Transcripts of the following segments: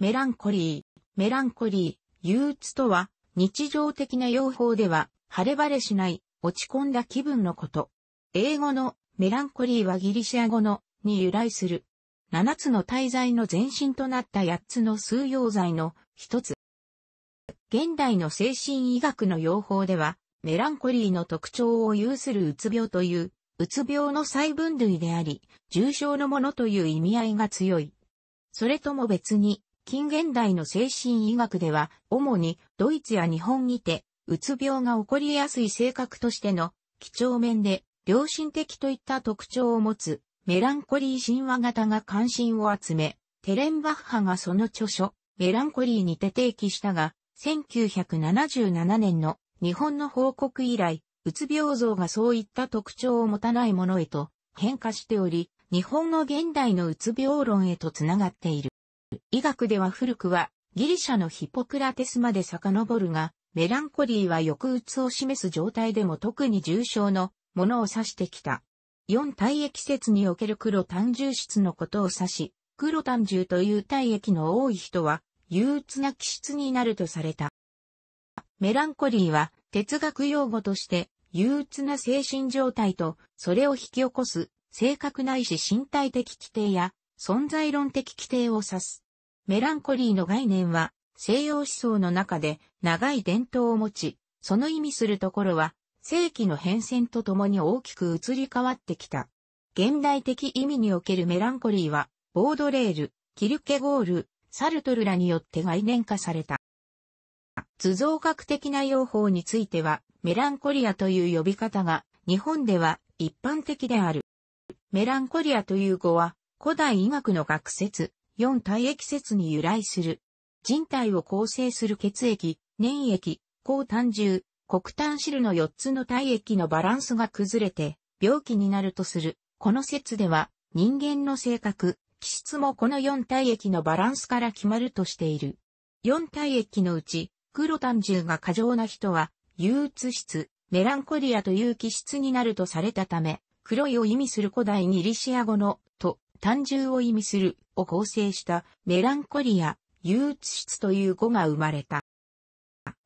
メランコリー。メランコリー、憂鬱とは、日常的な用法では、晴れ晴れしない、落ち込んだ気分のこと。英語のメランコリーはギリシア語のに由来する。7つの滞在の前身となった8つの数用剤の1つ。現代の精神医学の用法では、メランコリーの特徴を有するうつ病という、うつ病の細分類であり、重症のものという意味合いが強い。それとも別に、近現代の精神医学では、主にドイツや日本にて、うつ病が起こりやすい性格としての、几帳面で、良心的といった特徴を持つ、メランコリー神話型が関心を集め、テレンバッハがその著書、メランコリーにて提起したが、1977年の日本の報告以来、うつ病像がそういった特徴を持たないものへと変化しており、日本の現代のうつ病論へとつながっている。医学では古くはギリシャのヒポクラテスまで遡るが、メランコリーは抑うつを示す状態でも特に重症のものを指してきた。4体液説における黒単重質のことを指し、黒単重という体液の多い人は、憂鬱な気質になるとされた。メランコリーは哲学用語として、憂鬱な精神状態と、それを引き起こす、正確ないし身体的規定や、存在論的規定を指す。メランコリーの概念は、西洋思想の中で長い伝統を持ち、その意味するところは、世紀の変遷とともに大きく移り変わってきた。現代的意味におけるメランコリーは、ボードレール、キルケゴール、サルトルらによって概念化された。図像学的な用法については、メランコリアという呼び方が、日本では一般的である。メランコリアという語は、古代医学の学説、四体液説に由来する。人体を構成する血液、粘液、高炭汁、黒炭汁の四つの体液のバランスが崩れて、病気になるとする。この説では、人間の性格、気質もこの四体液のバランスから決まるとしている。四体液のうち、黒炭汁が過剰な人は、憂鬱質、メランコリアという気質になるとされたため、黒いを意味する古代ギリシア語の、と単純を意味するを構成したメランコリア、憂鬱質という語が生まれた。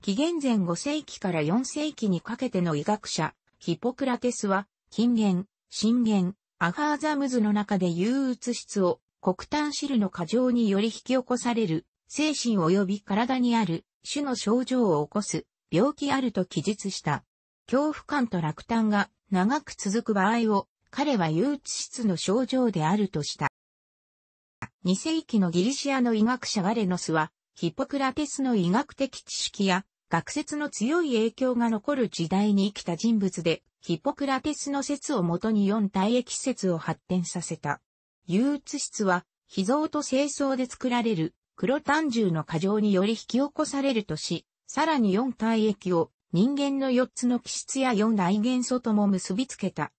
紀元前5世紀から4世紀にかけての医学者、ヒポクラテスは、近言、神言、アファーザムズの中で憂鬱質を黒炭汁の過剰により引き起こされる、精神及び体にある種の症状を起こす病気あると記述した。恐怖感と落胆が長く続く場合を彼は憂鬱質の症状であるとした。2世紀のギリシアの医学者ガレノスは、ヒポクラテスの医学的知識や学説の強い影響が残る時代に生きた人物で、ヒポクラテスの説をもとに4体液説を発展させた。憂鬱質は、脾臓と清掃で作られる黒単獣の過剰により引き起こされるとし、さらに4体液を人間の4つの気質や4大元素とも結びつけた。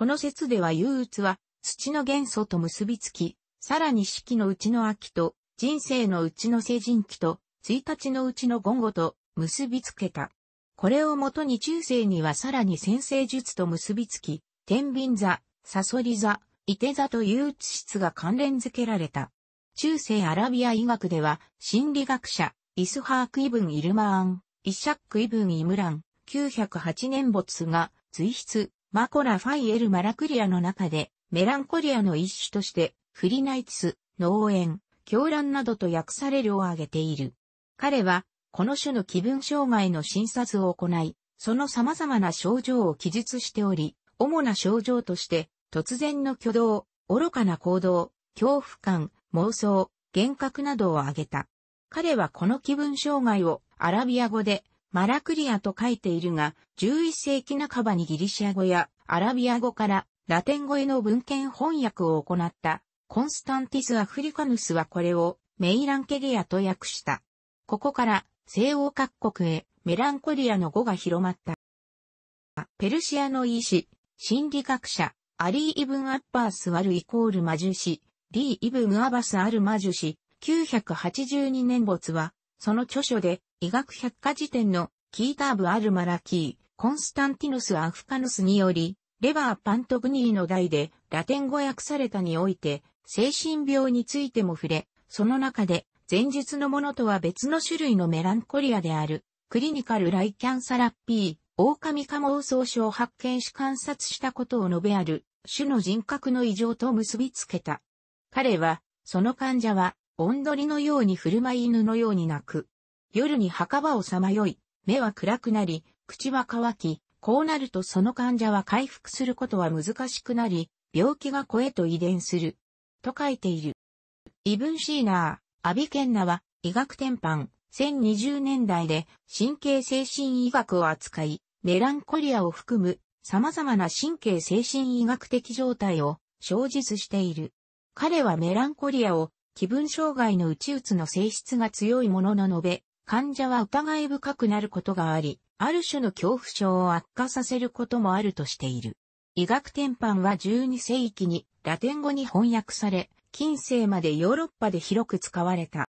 この説では憂鬱は土の元素と結びつき、さらに四季のうちの秋と人生のうちの成人期と一日のうちの午後と結びつけた。これをもとに中世にはさらに先生術と結びつき、天秤座、サソリ座、伊手座と憂鬱質が関連付けられた。中世アラビア医学では、心理学者、イスハーク・イブン・イルマーン、イシャック・イブン・イムラン、908年没が、随筆、マコラ・ファイエル・マラクリアの中で、メランコリアの一種として、フリナイツス、農園、狂乱などと訳されるを挙げている。彼は、この種の気分障害の診察を行い、その様々な症状を記述しており、主な症状として、突然の挙動、愚かな行動、恐怖感、妄想、幻覚などを挙げた。彼はこの気分障害をアラビア語でマラクリアと書いているが、11世紀半ばにギリシア語やアラビア語からラテン語への文献翻訳を行ったコンスタンティス・アフリカヌスはこれをメイランケリアと訳した。ここから西欧各国へメランコリアの語が広まった。ペルシアの医師、心理学者、アリー・イブン・アッバース・アル・イコール・マジュシ、リー・イブン・アバス・アル・マジュ師、982年没は、その著書で、医学百科事典のキーターブ・アル・マラキー、コンスタンティヌス・アフカヌスにより、レバー・パントグニーの代でラテン語訳されたにおいて、精神病についても触れ、その中で、前述のものとは別の種類のメランコリアである、クリニカル・ライキャンサラッピー、狼化妄想症を発見し観察したことを述べある、種の人格の異常と結びつけた。彼は、その患者は、オンドリのように振る舞い犬のように鳴く。夜に墓場をさまよい、目は暗くなり、口は乾き、こうなるとその患者は回復することは難しくなり、病気が子へと遺伝する。と書いている。イブン・シーナー、アビケンナは医学典半、1020年代で神経精神医学を扱い、メランコリアを含む様々な神経精神医学的状態を生実している。彼はメランコリアを気分障害のうちうつの性質が強いものの述べ、患者は疑い深くなることがあり、ある種の恐怖症を悪化させることもあるとしている。医学転範は12世紀にラテン語に翻訳され、近世までヨーロッパで広く使われた。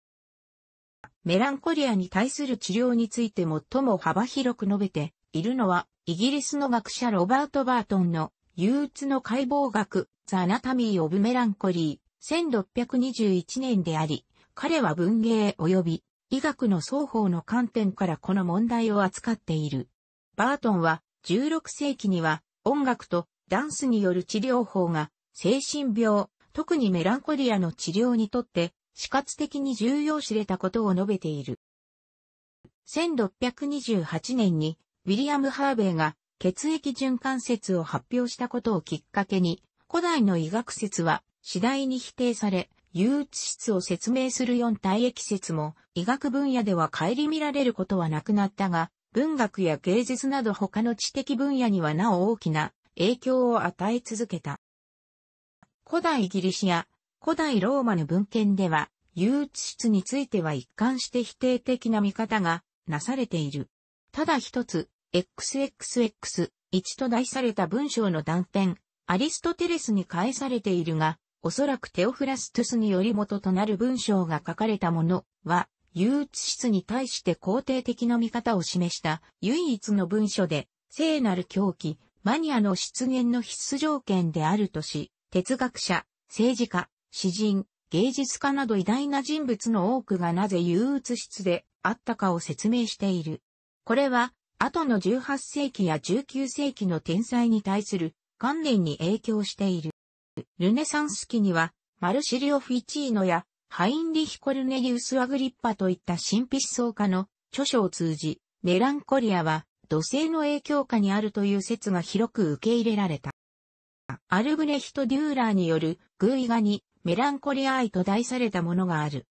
メランコリアに対する治療について最も幅広く述べているのは、イギリスの学者ロバート・バートンの憂鬱の解剖学、ザ・アナタミー・オブ・メランコリー、1621年であり、彼は文芸及び医学の双方の観点からこの問題を扱っている。バートンは16世紀には音楽とダンスによる治療法が精神病、特にメランコリアの治療にとって死活的に重要視れたことを述べている。1628年にウィリアム・ハーベイが血液循環説を発表したことをきっかけに古代の医学説は次第に否定され憂鬱質を説明する4体液説も、医学分野では顧みられることはなくなったが、文学や芸術など他の知的分野にはなお大きな影響を与え続けた。古代ギリシア、古代ローマの文献では、憂鬱質については一貫して否定的な見方がなされている。ただ一つ、XXX1 と題された文章の断片、アリストテレスに返されているが、おそらくテオフラストゥスにより元となる文章が書かれたものは、憂鬱質に対して肯定的な見方を示した唯一の文書で、聖なる狂気、マニアの出現の必須条件であるとし、哲学者、政治家、詩人、芸術家など偉大な人物の多くがなぜ憂鬱質であったかを説明している。これは、後の18世紀や19世紀の天才に対する観念に影響している。ルネサンス期には、マルシリオ・フィチーノや、ハインリヒ・コルネリウス・アグリッパといった神秘思想家の著書を通じ、メランコリアは土星の影響下にあるという説が広く受け入れられた。アルブレヒト・デューラーによる偶意画にメランコリア愛と題されたものがある。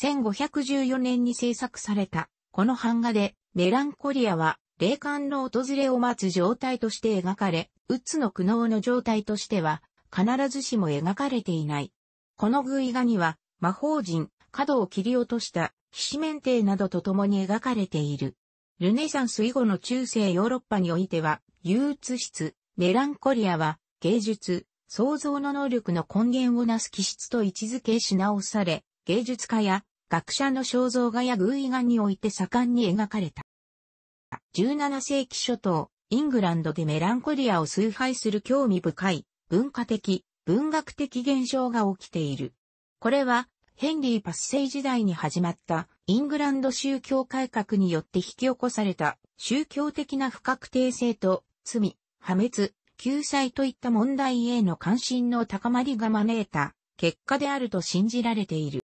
1514年に制作された、この版画でメランコリアは霊感の訪れを待つ状態として描かれ、うつの苦悩の状態としては必ずしも描かれていない。この偶画には、魔法人、角を切り落とした、騎士面帝などと共に描かれている。ルネサンス以後の中世ヨーロッパにおいては、憂鬱質、メランコリアは、芸術、創造の能力の根源をなす気質と位置づけし直され、芸術家や学者の肖像画や偶画において盛んに描かれた。17世紀初頭、イングランドでメランコリアを崇拝する興味深い文化的、文学的現象が起きている。これは、ヘンリー・パッセイ時代に始まったイングランド宗教改革によって引き起こされた宗教的な不確定性と罪、破滅、救済といった問題への関心の高まりが招いた結果であると信じられている。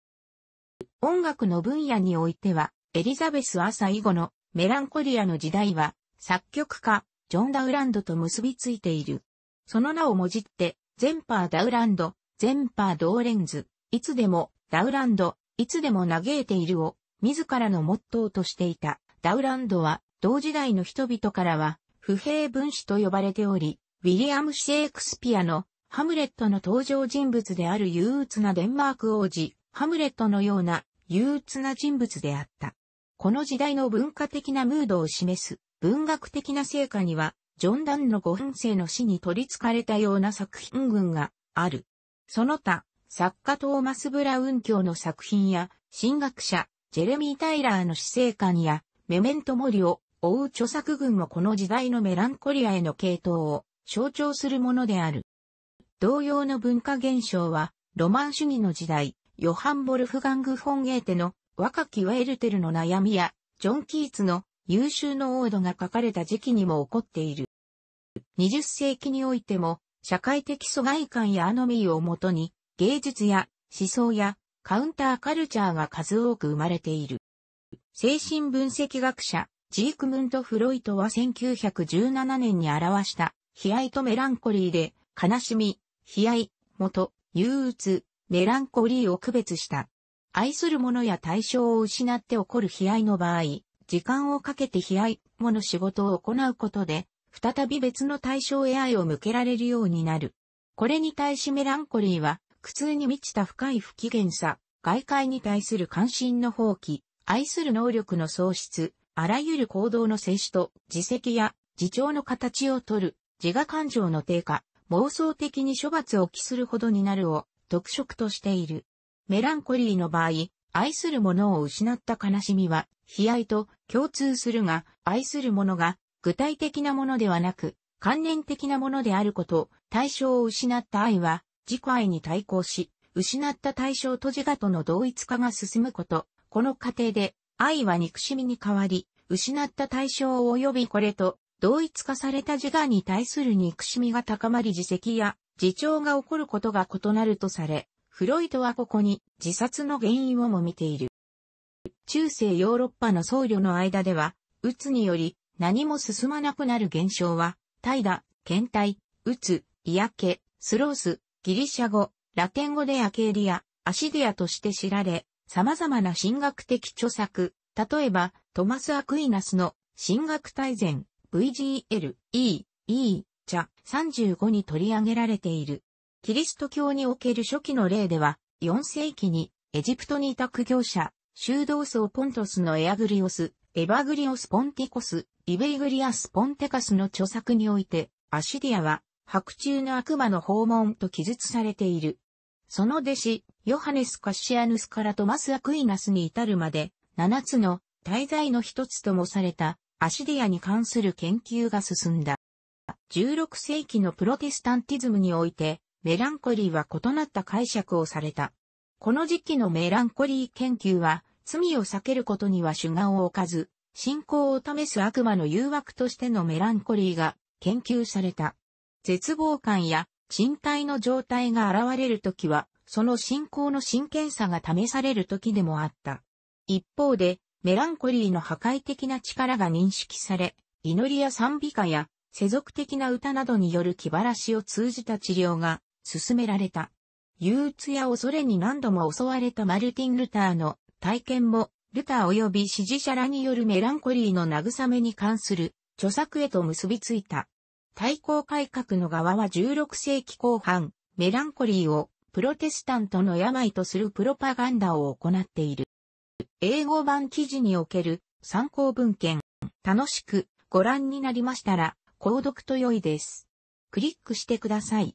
音楽の分野においては、エリザベス朝以後のメランコリアの時代は、作曲家、ジョン・ダウランドと結びついている。その名をもじって、ゼンパーダウランド、ゼンパードーレンズ、いつでも、ダウランド、いつでも嘆いているを、自らのモットーとしていた。ダウランドは、同時代の人々からは、不平分子と呼ばれており、ウィリアム・シェイクスピアの、ハムレットの登場人物である憂鬱なデンマーク王子、ハムレットのような憂鬱な人物であった。この時代の文化的なムードを示す文学的な成果にはジョン・ダンの五分生の死に取り憑かれたような作品群がある。その他、作家トーマス・ブラウン教の作品や、神学者、ジェレミー・タイラーの死生観や、メメント・モリを追う著作群もこの時代のメランコリアへの系統を象徴するものである。同様の文化現象は、ロマン主義の時代、ヨハン・ボルフガング・フォンゲーテの若きウェルテルの悩みや、ジョン・キーツの優秀の王土が書かれた時期にも起こっている。20世紀においても、社会的疎外感やアノミーをもとに、芸術や思想やカウンターカルチャーが数多く生まれている。精神分析学者、ジークムント・フロイトは1917年に表した、悲哀とメランコリーで、悲しみ、悲哀、元、憂鬱、メランコリーを区別した。愛する者や対象を失って起こる悲哀の場合、時間をかけて悲哀、もの仕事を行うことで、再び別の対象へ愛を向けられるようになる。これに対しメランコリーは、苦痛に満ちた深い不機嫌さ、外界に対する関心の放棄、愛する能力の喪失、あらゆる行動の静止と、自責や、自重の形をとる、自我感情の低下、妄想的に処罰を期するほどになるを、特色としている。メランコリーの場合、愛する者を失った悲しみは、悲哀と共通するが、愛するものが具体的なものではなく、関連的なものであること、対象を失った愛は、自己愛に対抗し、失った対象と自我との同一化が進むこと。この過程で、愛は憎しみに変わり、失った対象及びこれと同一化された自我に対する憎しみが高まり自責や自重が起こることが異なるとされ、フロイトはここに自殺の原因をも見ている。中世ヨーロッパの僧侶の間では、うつにより何も進まなくなる現象は、怠惰、倦怠、うつ、嫌気、スロース、ギリシャ語、ラテン語でアケーリア、アシディアとして知られ、様々な神学的著作、例えば、トマス・アクイナスの神学大全 VGL、E、E、茶35に取り上げられている。キリスト教における初期の例では、4世紀にエジプトにいた苦行者、修道僧ポントスのエアグリオス、エバグリオスポンティコス、イベイグリアスポンテカスの著作において、アシディアは、白昼の悪魔の訪問と記述されている。その弟子、ヨハネス・カシアヌスからトマス・アクイナスに至るまで、7つの滞在の一つともされたアシディアに関する研究が進んだ。16世紀のプロテスタンティズムにおいて、メランコリーは異なった解釈をされた。この時期のメランコリー研究は、罪を避けることには主眼を置かず、信仰を試す悪魔の誘惑としてのメランコリーが研究された。絶望感や身体の状態が現れるときは、その信仰の真剣さが試されるときでもあった。一方で、メランコリーの破壊的な力が認識され、祈りや賛美歌や世俗的な歌などによる気晴らしを通じた治療が進められた。憂鬱や恐れに何度も襲われたマルティン・ルターの体験も、ルター及び支持者らによるメランコリーの慰めに関する著作へと結びついた。対抗改革の側は16世紀後半、メランコリーをプロテスタントの病とするプロパガンダを行っている。英語版記事における参考文献、楽しくご覧になりましたら、購読と良いです。クリックしてください。